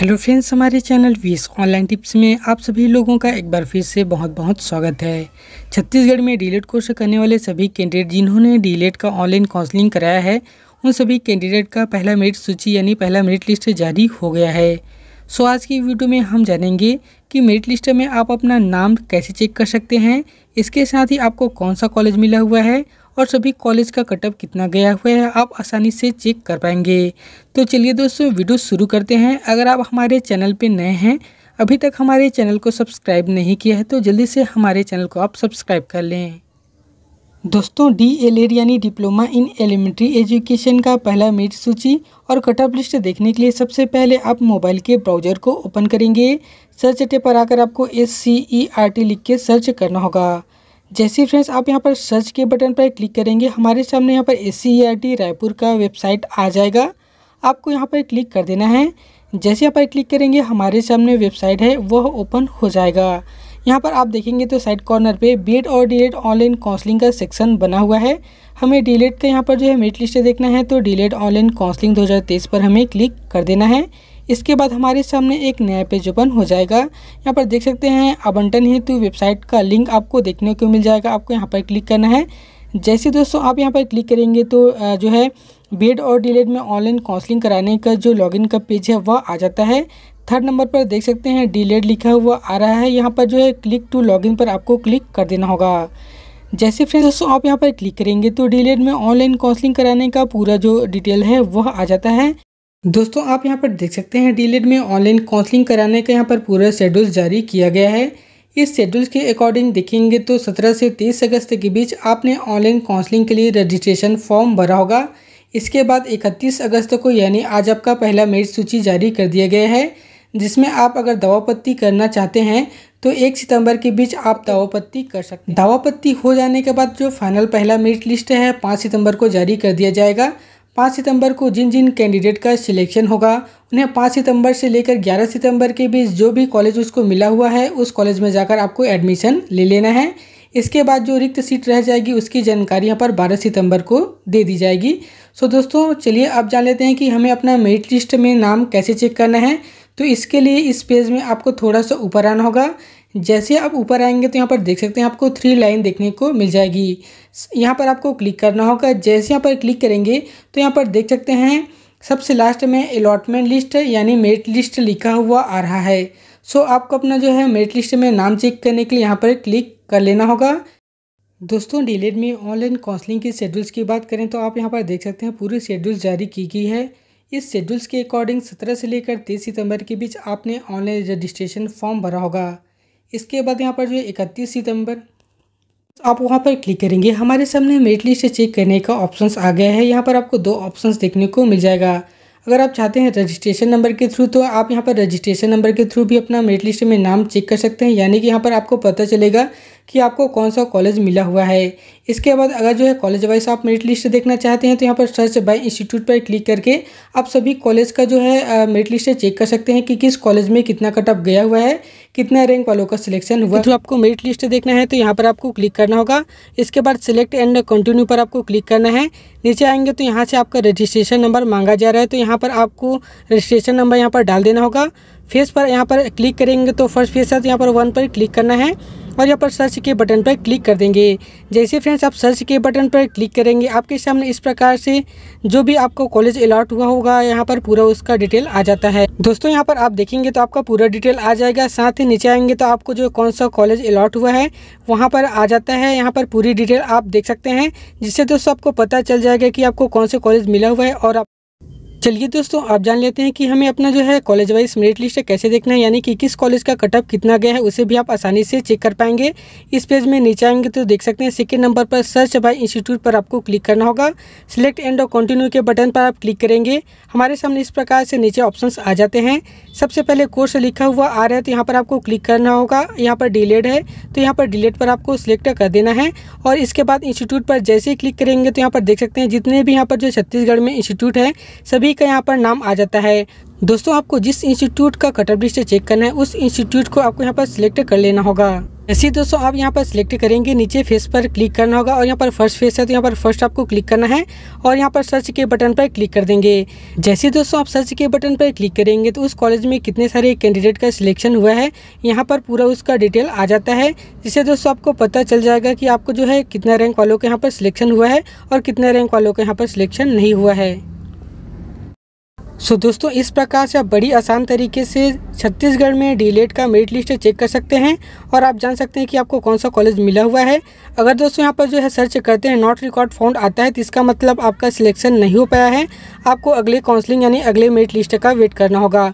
hello friends हमारे channel वीस online tips में आप सभी लोगों का एक बार फिर से बहुत बहुत स्वागत है छत्तीसगढ़ में डीलेट e कोर्स करने वाले सभी कैंडिडेट जिन्होंने डीलेट e का ऑनलाइन काउंसलिंग कराया है उन सभी कैंडिडेट का पहला मेरिट सूची यानी पहला मेरिट लिस्ट जारी हो गया है सो आज की वीडियो में हम जानेंगे कि मेरिट लिस्ट में आप अपना नाम कैसे चेक कर सकते हैं इसके साथ ही आपको कौन सा कॉलेज मिला हुआ है और सभी कॉलेज का कटअप कितना गया हुआ है आप आसानी से चेक कर पाएंगे तो चलिए दोस्तों वीडियो शुरू करते हैं अगर आप हमारे चैनल पर नए हैं अभी तक हमारे चैनल को सब्सक्राइब नहीं किया है तो जल्दी से हमारे चैनल को आप सब्सक्राइब कर लें दोस्तों डी एल एड यानी डिप्लोमा इन एलिमेंट्री एजुकेशन का पहला मेट सूची और कटअप लिस्ट देखने के लिए सबसे पहले आप मोबाइल के ब्राउज़र को ओपन करेंगे सर्च टे पर आकर आपको S C E R T लिख के सर्च करना होगा जैसे फ्रेंड्स आप यहाँ पर सर्च के बटन पर क्लिक करेंगे हमारे सामने यहाँ पर एस e रायपुर का वेबसाइट आ जाएगा आपको यहाँ पर क्लिक कर देना है जैसे यहाँ पर क्लिक करेंगे हमारे सामने वेबसाइट है वह ओपन हो जाएगा यहाँ पर आप देखेंगे तो साइड कॉर्नर पे बीएड e और डीएड e ऑनलाइन काउंसलिंग का सेक्शन बना हुआ है हमें डीएड का यहाँ पर जो है मेरिट लिस्ट देखना है तो डीलेट ऑनलाइन काउंसलिंग दो पर हमें क्लिक कर देना है इसके बाद हमारे सामने एक नया पेज ओपन हो जाएगा यहाँ पर देख सकते हैं आवंटन हेतु वेबसाइट का लिंक आपको देखने को मिल जाएगा आपको यहाँ पर क्लिक करना है जैसे दोस्तों आप यहाँ पर क्लिक करेंगे तो जो है बीएड और डिलेड में ऑनलाइन काउंसलिंग कराने का जो लॉगिन का पेज है वह आ जाता है थर्ड नंबर पर देख सकते हैं डीलेड लिखा हुआ आ रहा है यहाँ पर जो है क्लिक टू लॉगिन पर आपको क्लिक कर देना होगा जैसे फ्रेंड्स दोस्तों आप यहाँ पर क्लिक करेंगे तो डीलेड में ऑनलाइन काउंसलिंग कराने का पूरा जो डिटेल है वह आ जाता है दोस्तों आप यहाँ पर देख सकते हैं डीलेड में ऑनलाइन काउंसलिंग कराने का यहाँ पर पूरा शेड्यूल जारी किया गया है इस शेड्यूल के अकॉर्डिंग देखेंगे तो 17 से 30 अगस्त के बीच आपने ऑनलाइन काउंसलिंग के लिए रजिस्ट्रेशन फॉर्म भरा होगा इसके बाद 31 अगस्त को यानी आज आपका पहला मेरिट सूची जारी कर दिया गया है जिसमें आप अगर दवापत्ती करना चाहते हैं तो एक सितंबर के बीच आप दवापत्ती कर सकते हैं दावापत्ती हो जाने के बाद जो फाइनल पहला मेरिट लिस्ट है पाँच सितंबर को जारी कर दिया जाएगा पाँच सितंबर को जिन जिन कैंडिडेट का सिलेक्शन होगा उन्हें पाँच सितंबर से लेकर ग्यारह सितंबर के बीच जो भी कॉलेज उसको मिला हुआ है उस कॉलेज में जाकर आपको एडमिशन ले लेना है इसके बाद जो रिक्त सीट रह जाएगी उसकी जानकारी यहाँ पर बारह सितंबर को दे दी जाएगी सो दोस्तों चलिए अब जान लेते हैं कि हमें अपना मेरिट लिस्ट में नाम कैसे चेक करना है तो इसके लिए इस पेज में आपको थोड़ा सा ऊपर आना होगा जैसे आप ऊपर आएंगे तो यहाँ पर देख सकते हैं आपको थ्री लाइन देखने को मिल जाएगी यहाँ पर आपको क्लिक करना होगा जैसे यहाँ पर क्लिक करेंगे तो यहाँ पर देख सकते हैं सबसे लास्ट में अलॉटमेंट लिस्ट यानी मेरिट लिस्ट लिखा हुआ आ रहा है सो आपको अपना जो है मेरिट लिस्ट में नाम चेक करने के लिए यहाँ पर क्लिक कर लेना होगा दोस्तों डिलेड में ऑनलाइन काउंसलिंग के शेड्यूल्स की बात करें तो आप यहाँ पर देख सकते हैं पूरी शेड्यूल जारी की गई है इस शेड्यूल्स के अकॉर्डिंग सत्रह से लेकर तेईस सितंबर के बीच आपने ऑनलाइन रजिस्ट्रेशन फॉर्म भरा होगा इसके बाद यहाँ पर जो है इकतीस सितंबर आप वहाँ पर क्लिक करेंगे हमारे सामने मेरिट लिस्ट चेक करने का ऑप्शंस आ गया है यहाँ पर आपको दो ऑप्शंस देखने को मिल जाएगा अगर आप चाहते हैं रजिस्ट्रेशन नंबर के थ्रू तो आप यहाँ पर रजिस्ट्रेशन नंबर के थ्रू भी अपना मेरिट लिस्ट में नाम चेक कर सकते हैं यानी कि यहाँ पर आपको पता चलेगा कि आपको कौन सा कॉलेज मिला हुआ है इसके बाद अगर जो है कॉलेज वाइज आप मेरिट लिस्ट देखना चाहते हैं तो यहाँ पर सर्च बाय इंस्टीट्यूट पर क्लिक करके आप सभी कॉलेज का जो है मेरिट लिस्ट चेक कर सकते हैं कि किस कॉलेज में कितना कट ऑफ गया हुआ है कितना रैंक वालों का सिलेक्शन हुआ तो आपको मेरिट लिस्ट देखना है तो यहाँ पर आपको क्लिक करना होगा इसके बाद सिलेक्ट एंड कंटिन्यू पर आपको क्लिक करना है नीचे आएंगे तो यहाँ से आपका रजिस्ट्रेशन नंबर मांगा जा रहा है तो यहाँ पर आपको रजिस्ट्रेशन नंबर यहाँ पर डाल देना होगा फेस पर यहाँ पर क्लिक करेंगे तो फर्स्ट फेस है तो यहाँ पर वन पर क्लिक करना है और यहाँ पर सर्च के बटन पर क्लिक कर देंगे जैसे फ्रेंड्स आप सर्च के बटन पर क्लिक करेंगे आपके सामने इस प्रकार से जो भी आपको कॉलेज अलॉट हुआ होगा यहाँ पर पूरा उसका डिटेल आ जाता है दोस्तों यहाँ पर आप देखेंगे तो आपका पूरा डिटेल आ जाएगा साथ ही नीचे आएंगे तो आपको जो कौन सा कॉलेज अलॉट हुआ है वहाँ पर आ जाता है यहाँ पर पूरी डिटेल आप देख सकते हैं जिससे दोस्तों आपको पता चल जाएगा कि आपको कौन से कॉलेज मिला हुआ है और आप चलिए दोस्तों आप जान लेते हैं कि हमें अपना जो है कॉलेज वाइज मेरिट लिस्ट कैसे देखना है यानी कि किस कॉलेज का कटअप कितना गया है उसे भी आप आसानी से चेक कर पाएंगे इस पेज में नीचे आएंगे तो देख सकते हैं सेकेंड नंबर पर सर्च बाय इंस्टीट्यूट पर आपको क्लिक करना होगा सिलेक्ट एंड और कंटिन्यू के बटन पर आप क्लिक करेंगे हमारे सामने इस प्रकार से नीचे ऑप्शन आ जाते हैं सबसे पहले कोर्स लिखा हुआ आ रहा है तो यहाँ पर आपको क्लिक करना होगा यहाँ पर डिलेड है तो यहाँ पर डिलेड पर आपको सिलेक्ट कर देना है और इसके बाद इंस्टीट्यूट पर जैसे ही क्लिक करेंगे तो यहाँ पर देख सकते हैं जितने भी यहाँ पर जो छत्तीसगढ़ में इंस्टीट्यूट है सभी सभी का यहाँ पर नाम आ जाता है दोस्तों आपको जिस इंस्टीट्यूट का कटअप डिस्टे चेक करना है उस इंस्टीट्यूट को आपको यहाँ पर सिलेक्ट कर लेना होगा ऐसे दोस्तों आप यहाँ पर सिलेक्ट करेंगे नीचे फेस पर क्लिक करना होगा और यहाँ पर फर्स्ट फेस है तो यहाँ पर फर्स्ट आपको क्लिक करना है और यहाँ पर सर्च के बटन पर क्लिक कर देंगे जैसे दोस्तों आप सर्च के बटन पर क्लिक करेंगे तो उस कॉलेज में कितने सारे कैंडिडेट का सिलेक्शन हुआ है यहाँ पर पूरा उसका डिटेल आ जाता है जिससे दोस्तों आपको पता चल जाएगा कि आपको जो है कितना रैंक वालों के यहाँ पर सिलेक्शन हुआ है और कितना रैंक वालों के यहाँ पर सिलेक्शन नहीं हुआ है सो so, दोस्तों इस प्रकार से आप बड़ी आसान तरीके से छत्तीसगढ़ में डीलेट का मेरिट लिस्ट चेक कर सकते हैं और आप जान सकते हैं कि आपको कौन सा कॉलेज मिला हुआ है अगर दोस्तों यहाँ पर जो है सर्च करते हैं नॉट रिकॉर्ड फाउंड आता है तो इसका मतलब आपका सिलेक्शन नहीं हो पाया है आपको अगले काउंसलिंग यानी अगले मेरिट लिस्ट का वेट करना होगा